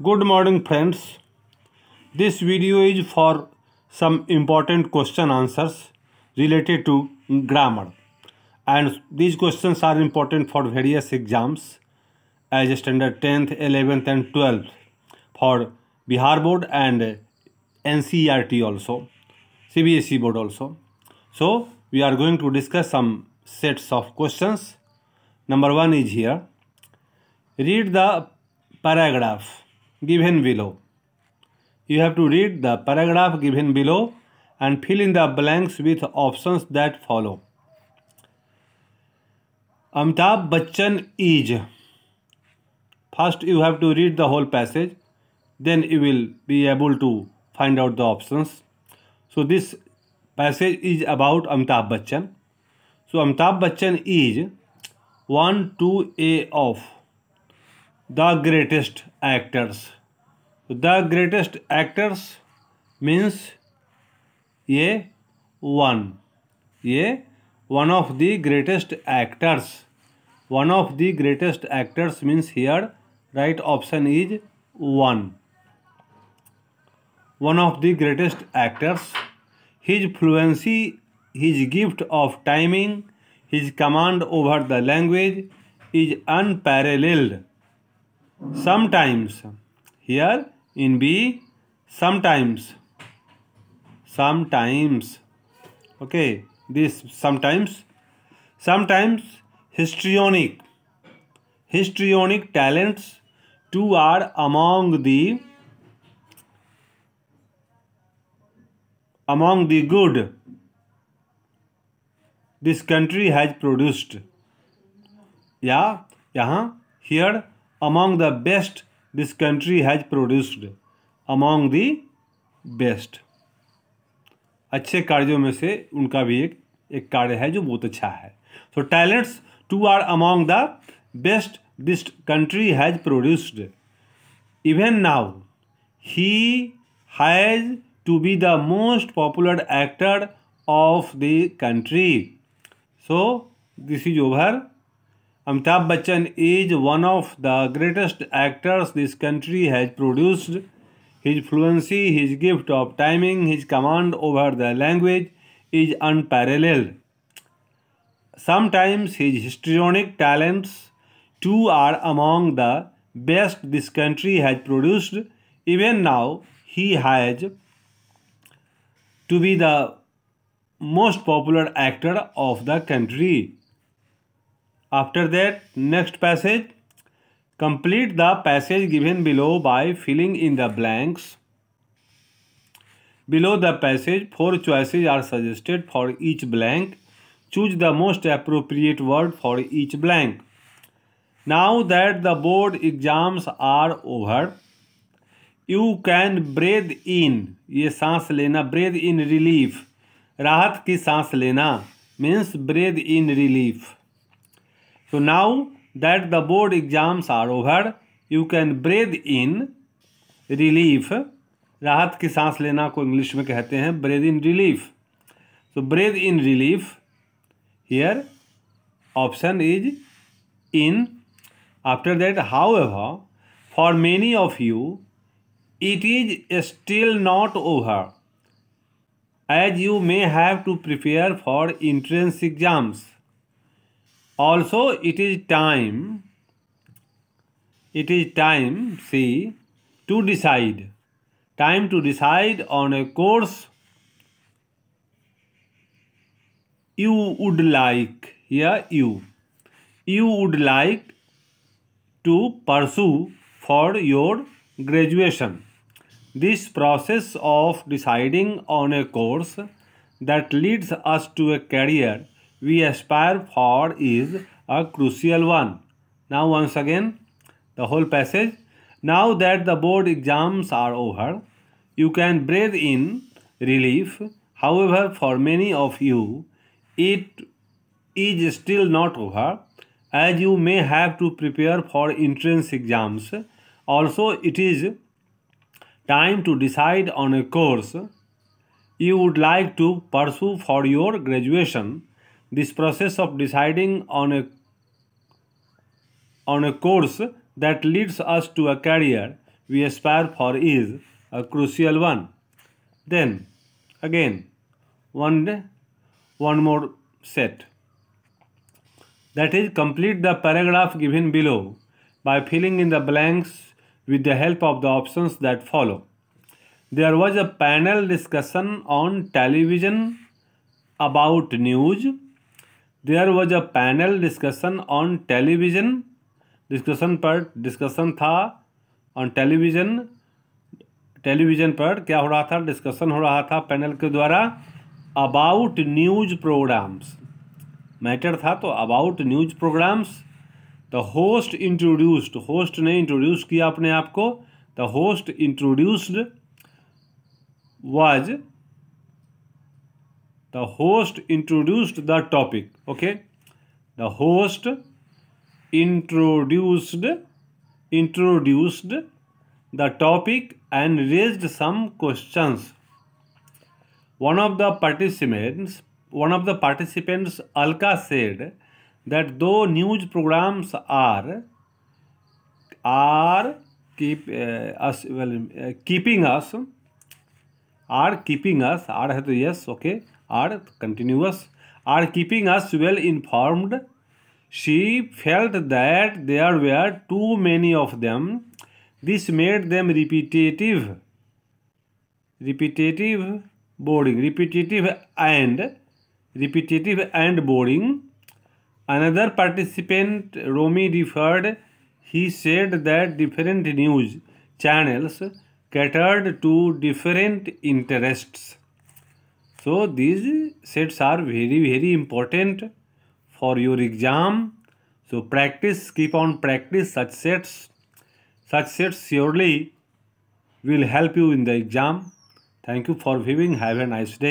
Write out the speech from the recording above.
Good morning friends. This video is for some important question answers related to grammar. And these questions are important for various exams as standard 10th, 11th and 12th for Bihar board and NCERT also, CBSE board also. So we are going to discuss some sets of questions. Number one is here. Read the paragraph given below. You have to read the paragraph given below and fill in the blanks with options that follow. Amitabh Bachchan is. First you have to read the whole passage. Then you will be able to find out the options. So this passage is about Amitabh Bachchan. So Amitabh Bachchan is 1 2 A of the greatest actors the greatest actors means a one a one of the greatest actors one of the greatest actors means here right option is one one of the greatest actors his fluency his gift of timing his command over the language is unparalleled sometimes here in b sometimes sometimes okay this sometimes sometimes histrionic histrionic talents Two are among the among the good this country has produced yeah yeah. here among the best this country has produced among the best अच्छे कार्यों में से उनका भी एक एक कार्य है जो बहुत अच्छा है so talents too are among the best this country has produced even now he has to be the most popular actor of the country so this is over Amitabh Bachchan is one of the greatest actors this country has produced. His fluency, his gift of timing, his command over the language is unparalleled. Sometimes his histrionic talents too are among the best this country has produced. Even now, he has to be the most popular actor of the country. After that next passage complete the passage given below by filling in the blanks below the passage four choices are suggested for each blank choose the most appropriate word for each blank now that the board exams are over you can breathe in ये सांस लेना breathe in relief राहत की सांस लेना means breathe in relief So now that the board exams are over, you can breathe in relief. राहत की सांस लेना को इंग्लिश में कहते हैं breathe in relief so breathe in relief here option is in after that however for many of you it is still not over as you may have to prepare for entrance exams also it is time it is time see to decide time to decide on a course you would like here you you would like to pursue for your graduation this process of deciding on a course that leads us to a career we aspire for is a crucial one. Now once again, the whole passage. Now that the board exams are over, you can breathe in relief. However, for many of you, it is still not over as you may have to prepare for entrance exams. Also, it is time to decide on a course you would like to pursue for your graduation this process of deciding on a, on a course that leads us to a career we aspire for is a crucial one. Then, again, one, day, one more set. That is, complete the paragraph given below by filling in the blanks with the help of the options that follow. There was a panel discussion on television about news there was a panel discussion on television discussion पर discussion था on television television पर क्या हो रहा था discussion हो रहा था पैनल के द्वारा अबाउट न्यूज प्रोग्राम्स मैटर था तो about news programmes the host introduced host ने इंट्रोड्यूस किया अपने आप को the host introduced was the host introduced the topic okay the host introduced introduced the topic and raised some questions one of the participants one of the participants alka said that though news programs are are keep uh, us well uh, keeping us are keeping us are yes okay are continuous are keeping us well informed. She felt that there were too many of them. This made them repetitive, repetitive, boring, repetitive and repetitive and boring. Another participant, Romy, referred. He said that different news channels catered to different interests. So these sets are very very important for your exam. So practice, keep on practice such sets. Such sets surely will help you in the exam. Thank you for viewing. Have a nice day.